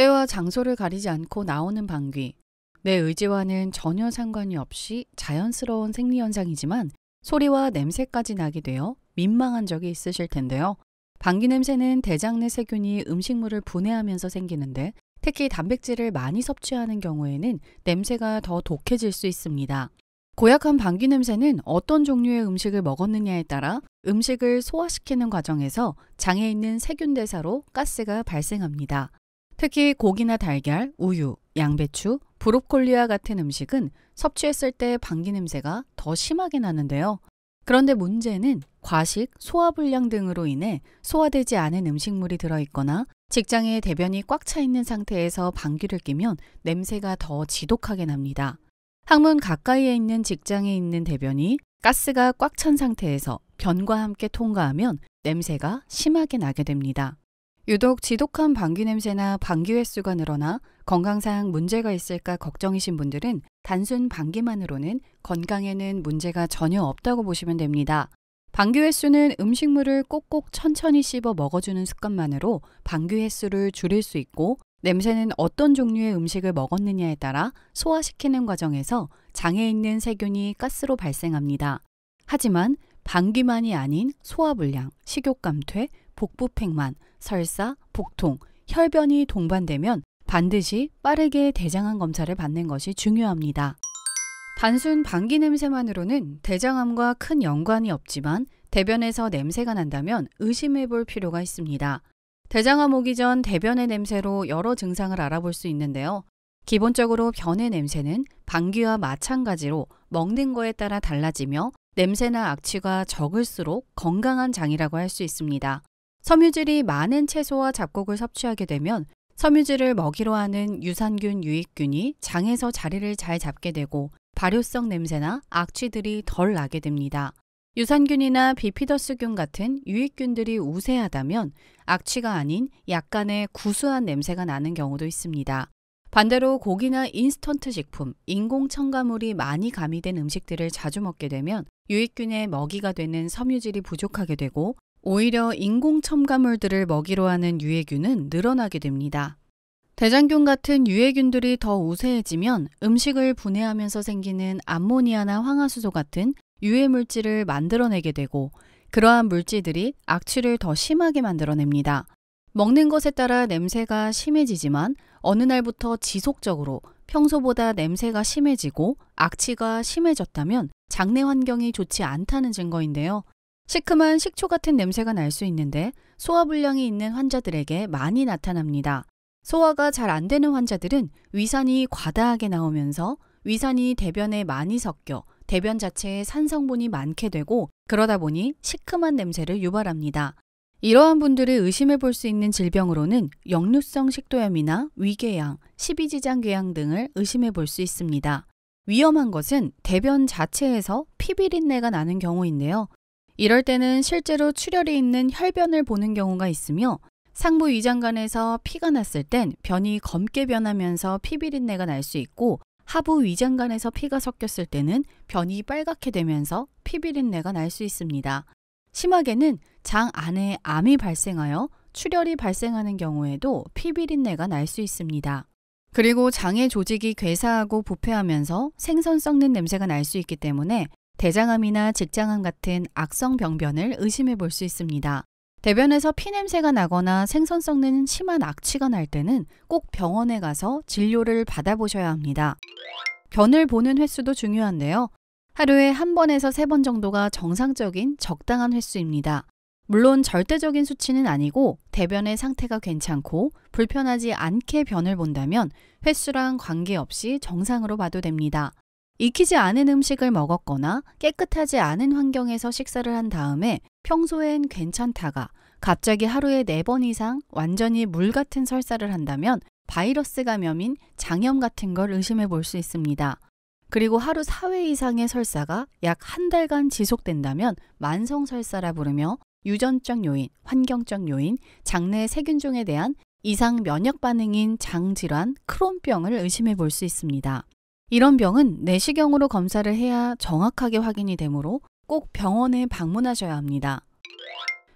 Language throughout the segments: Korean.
때와 장소를 가리지 않고 나오는 방귀. 내 의지와는 전혀 상관이 없이 자연스러운 생리현상이지만 소리와 냄새까지 나게 되어 민망한 적이 있으실 텐데요. 방귀 냄새는 대장 내 세균이 음식물을 분해하면서 생기는데 특히 단백질을 많이 섭취하는 경우에는 냄새가 더 독해질 수 있습니다. 고약한 방귀 냄새는 어떤 종류의 음식을 먹었느냐에 따라 음식을 소화시키는 과정에서 장에 있는 세균 대사로 가스가 발생합니다. 특히 고기나 달걀, 우유, 양배추, 브로콜리와 같은 음식은 섭취했을 때 방귀 냄새가 더 심하게 나는데요. 그런데 문제는 과식, 소화불량 등으로 인해 소화되지 않은 음식물이 들어있거나 직장에 대변이 꽉 차 있는 상태에서 방귀를 끼면 냄새가 더 지독하게 납니다. 항문 가까이에 있는 직장에 있는 대변이 가스가 꽉 찬 상태에서 변과 함께 통과하면 냄새가 심하게 나게 됩니다. 유독 지독한 방귀 냄새나 방귀 횟수가 늘어나 건강상 문제가 있을까 걱정이신 분들은 단순 방귀만으로는 건강에는 문제가 전혀 없다고 보시면 됩니다. 방귀 횟수는 음식물을 꼭꼭 천천히 씹어 먹어주는 습관만으로 방귀 횟수를 줄일 수 있고 냄새는 어떤 종류의 음식을 먹었느냐에 따라 소화시키는 과정에서 장에 있는 세균이 가스로 발생합니다. 하지만 방귀만이 아닌 소화불량, 식욕감퇴, 복부팽만, 설사, 복통, 혈변이 동반되면 반드시 빠르게 대장암 검사를 받는 것이 중요합니다. 단순 방귀 냄새만으로는 대장암과 큰 연관이 없지만 대변에서 냄새가 난다면 의심해 볼 필요가 있습니다. 대장암 오기 전 대변의 냄새로 여러 증상을 알아볼 수 있는데요. 기본적으로 변의 냄새는 방귀와 마찬가지로 먹는 거에 따라 달라지며 냄새나 악취가 적을수록 건강한 장이라고 할 수 있습니다. 섬유질이 많은 채소와 잡곡을 섭취하게 되면 섬유질을 먹이로 하는 유산균 유익균이 장에서 자리를 잘 잡게 되고 발효성 냄새나 악취들이 덜 나게 됩니다. 유산균이나 비피더스균 같은 유익균들이 우세하다면 악취가 아닌 약간의 구수한 냄새가 나는 경우도 있습니다. 반대로 고기나 인스턴트 식품, 인공 첨가물이 많이 가미된 음식들을 자주 먹게 되면 유익균의 먹이가 되는 섬유질이 부족하게 되고 오히려 인공 첨가물들을 먹이로 하는 유해균은 늘어나게 됩니다. 대장균 같은 유해균들이 더 우세해지면 음식을 분해하면서 생기는 암모니아나 황화수소 같은 유해 물질을 만들어내게 되고 그러한 물질들이 악취를 더 심하게 만들어냅니다. 먹는 것에 따라 냄새가 심해지지만 어느 날부터 지속적으로 평소보다 냄새가 심해지고 악취가 심해졌다면 장내 환경이 좋지 않다는 증거인데요. 시큼한 식초 같은 냄새가 날 수 있는데 소화불량이 있는 환자들에게 많이 나타납니다. 소화가 잘 안 되는 환자들은 위산이 과다하게 나오면서 위산이 대변에 많이 섞여 대변 자체에 산성분이 많게 되고 그러다 보니 시큼한 냄새를 유발합니다. 이러한 분들을 의심해 볼 수 있는 질병으로는 역류성 식도염이나 위궤양, 십이지장궤양 등을 의심해 볼 수 있습니다. 위험한 것은 대변 자체에서 피비린내가 나는 경우인데요. 이럴 때는 실제로 출혈이 있는 혈변을 보는 경우가 있으며 상부 위장관에서 피가 났을 땐 변이 검게 변하면서 피비린내가 날 수 있고 하부 위장관에서 피가 섞였을 때는 변이 빨갛게 되면서 피비린내가 날 수 있습니다. 심하게는 장 안에 암이 발생하여 출혈이 발생하는 경우에도 피비린내가 날 수 있습니다. 그리고 장의 조직이 괴사하고 부패하면서 생선 썩는 냄새가 날 수 있기 때문에 대장암이나 직장암 같은 악성 병변을 의심해 볼 수 있습니다. 대변에서 피냄새가 나거나 생선성는 심한 악취가 날 때는 꼭 병원에 가서 진료를 받아보셔야 합니다. 변을 보는 횟수도 중요한데요. 하루에 한 번에서 세 번 정도가 정상적인 적당한 횟수입니다. 물론 절대적인 수치는 아니고 대변의 상태가 괜찮고 불편하지 않게 변을 본다면 횟수랑 관계없이 정상으로 봐도 됩니다. 익히지 않은 음식을 먹었거나 깨끗하지 않은 환경에서 식사를 한 다음에 평소엔 괜찮다가 갑자기 하루에 네 번 이상 완전히 물 같은 설사를 한다면 바이러스 감염인 장염 같은 걸 의심해 볼 수 있습니다. 그리고 하루 4회 이상의 설사가 약 한 달간 지속된다면 만성 설사라 부르며 유전적 요인, 환경적 요인, 장내 세균종에 대한 이상 면역 반응인 장질환, 크론병을 의심해 볼 수 있습니다. 이런 병은 내시경으로 검사를 해야 정확하게 확인이 되므로 꼭 병원에 방문하셔야 합니다.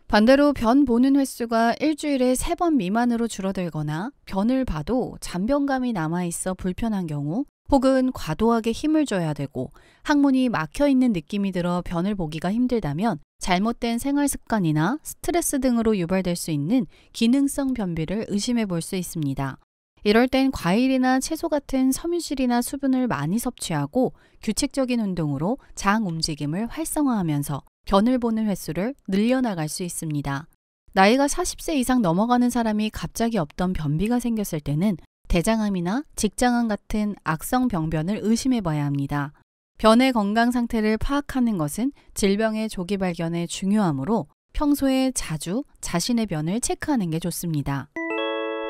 반대로 변 보는 횟수가 일주일에 3번 미만으로 줄어들거나 변을 봐도 잔병감이 남아있어 불편한 경우 혹은 과도하게 힘을 줘야 되고 항문이 막혀있는 느낌이 들어 변을 보기가 힘들다면 잘못된 생활 습관이나 스트레스 등으로 유발될 수 있는 기능성 변비를 의심해 볼 수 있습니다. 이럴 땐 과일이나 채소 같은 섬유질이나 수분을 많이 섭취하고 규칙적인 운동으로 장 움직임을 활성화하면서 변을 보는 횟수를 늘려나갈 수 있습니다. 나이가 40세 이상 넘어가는 사람이 갑자기 없던 변비가 생겼을 때는 대장암이나 직장암 같은 악성 병변을 의심해 봐야 합니다. 변의 건강 상태를 파악하는 것은 질병의 조기 발견에 중요하므로 평소에 자주 자신의 변을 체크하는 게 좋습니다.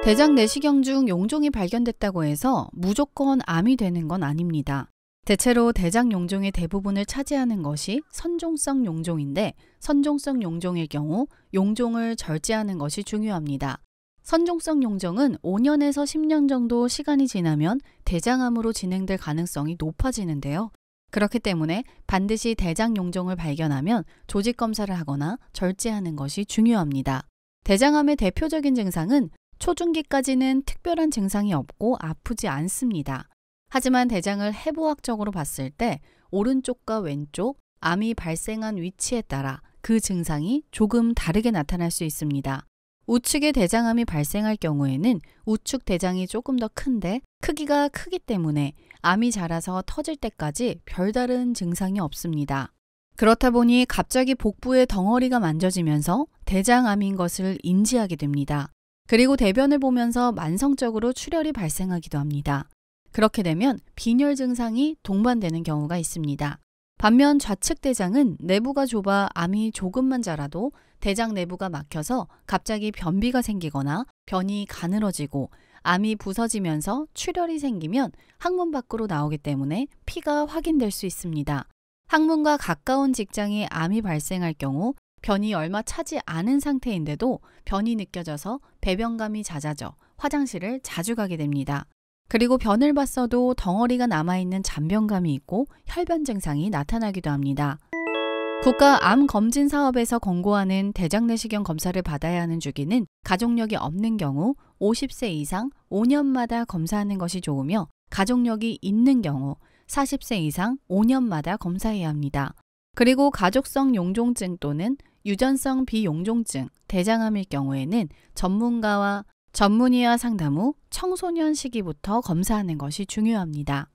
대장 내시경 중 용종이 발견됐다고 해서 무조건 암이 되는 건 아닙니다. 대체로 대장 용종의 대부분을 차지하는 것이 선종성 용종인데 선종성 용종의 경우 용종을 절제하는 것이 중요합니다. 선종성 용종은 5년에서 10년 정도 시간이 지나면 대장암으로 진행될 가능성이 높아지는데요. 그렇기 때문에 반드시 대장 용종을 발견하면 조직 검사를 하거나 절제하는 것이 중요합니다. 대장암의 대표적인 증상은 초중기까지는 특별한 증상이 없고 아프지 않습니다. 하지만 대장을 해부학적으로 봤을 때 오른쪽과 왼쪽 암이 발생한 위치에 따라 그 증상이 조금 다르게 나타날 수 있습니다. 우측에 대장암이 발생할 경우에는 우측 대장이 조금 더 큰데 크기가 크기 때문에 암이 자라서 터질 때까지 별다른 증상이 없습니다. 그렇다 보니 갑자기 복부의 덩어리가 만져지면서 대장암인 것을 인지하게 됩니다. 그리고 대변을 보면서 만성적으로 출혈이 발생하기도 합니다. 그렇게 되면 빈혈 증상이 동반되는 경우가 있습니다. 반면 좌측 대장은 내부가 좁아 암이 조금만 자라도 대장 내부가 막혀서 갑자기 변비가 생기거나 변이 가늘어지고 암이 부서지면서 출혈이 생기면 항문 밖으로 나오기 때문에 피가 확인될 수 있습니다. 항문과 가까운 직장에 암이 발생할 경우 변이 얼마 차지 않은 상태인데도 변이 느껴져서 배변감이 잦아져 화장실을 자주 가게 됩니다. 그리고 변을 봤어도 덩어리가 남아있는 잔변감이 있고 혈변 증상이 나타나기도 합니다. 국가 암 검진 사업에서 권고하는 대장 내시경 검사를 받아야 하는 주기는 가족력이 없는 경우 50세 이상 5년마다 검사하는 것이 좋으며 가족력이 있는 경우 40세 이상 5년마다 검사해야 합니다. 그리고 가족성 용종증 또는 유전성 비용종증, 대장암일 경우에는 전문가와 전문의와 상담 후 청소년 시기부터 검사하는 것이 중요합니다.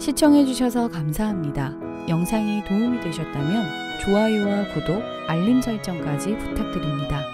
시청해주셔서 감사합니다. 영상이 도움이 되셨다면 좋아요와 구독, 알림 설정까지 부탁드립니다.